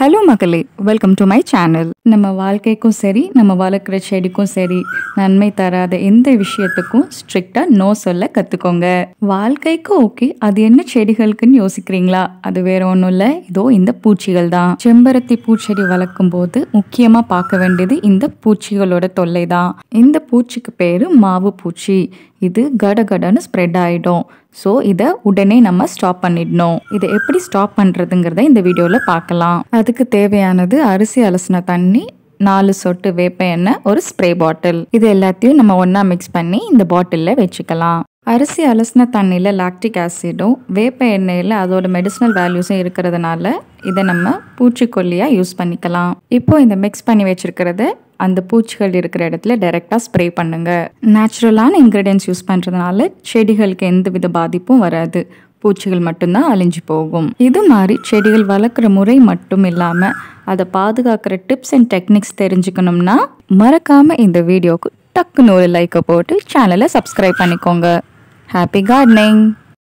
Hello மகளே welcome to my channel நம்ம வாழ்க்கைக்கும் சரி நம்ம வளர்க்குற செடிக்கும் சரி நன்மை தராத எந்த விஷயத்துக்கும் ஸ்ட்ரிக்டாக நோ சொல்ல கற்றுக்கோங்க வாழ்க்கைக்கு ஓகே அது என்ன செடிகளுக்குன்னு யோசிக்கிறீங்களா அது வேற ஒன்றும் இல்லை இதோ இந்த பூச்சிகள் தான் செம்பருத்தி பூச்செடி வளர்க்கும் போது முக்கியமாக பார்க்க வேண்டியது இந்த பூச்சிகளோட தொல்லை தான் இந்த பூச்சிக்கு பேர் மாவு பூச்சி இது கடகடன்னு ஸ்ப்ரெட் ஆகிடும் ஸோ இதை உடனே நம்ம ஸ்டாப் பண்ணிடணும் இதை எப்படி ஸ்டாப் பண்ணுறதுங்கிறத இந்த வீடியோவில் பார்க்கலாம் அதுக்கு தேவையானது அரிசி அலசின தண்ணி நாலு சொட்டு வேப்ப எண்ணெய் ஒரு ஸ்ப்ரே பாட்டில் இது எல்லாத்தையும் நம்ம ஒன்றா மிக்ஸ் பண்ணி இந்த பாட்டிலில் வச்சுக்கலாம் அரிசி அலசின தண்ணியில் லாக்டிக் ஆசிடும் வேப்ப எண்ணெயில் அதோட மெடிசனல் வேல்யூஸும் இருக்கிறதுனால இதை நம்ம பூச்சிக்கொல்லியாக யூஸ் பண்ணிக்கலாம் இப்போது இந்த மிக்ஸ் பண்ணி வச்சுருக்கிறது அந்த பூச்சிகள் இருக்கிற இடத்துல டைரெக்டாக ஸ்ப்ரே பண்ணுங்க நேச்சுரலான இன்க்ரீடியன்ஸ் யூஸ் பண்ணுறதுனால செடிகளுக்கு எந்த வித பாதிப்பும் வராது பூச்சிகள் மட்டும்தான் அழிஞ்சு போகும் இது மாதிரி செடிகள் வளர்க்குற முறை மட்டும் இல்லாமல் அதை பாதுகாக்கிற டிப்ஸ் அண்ட் டெக்னிக்ஸ் தெரிஞ்சுக்கணும்னா மறக்காமல் இந்த வீடியோவுக்கு டக்குன்னு ஒரு லைக்கை போட்டு சேனலை சப்ஸ்கிரைப் பண்ணிக்கோங்க Happy gardening!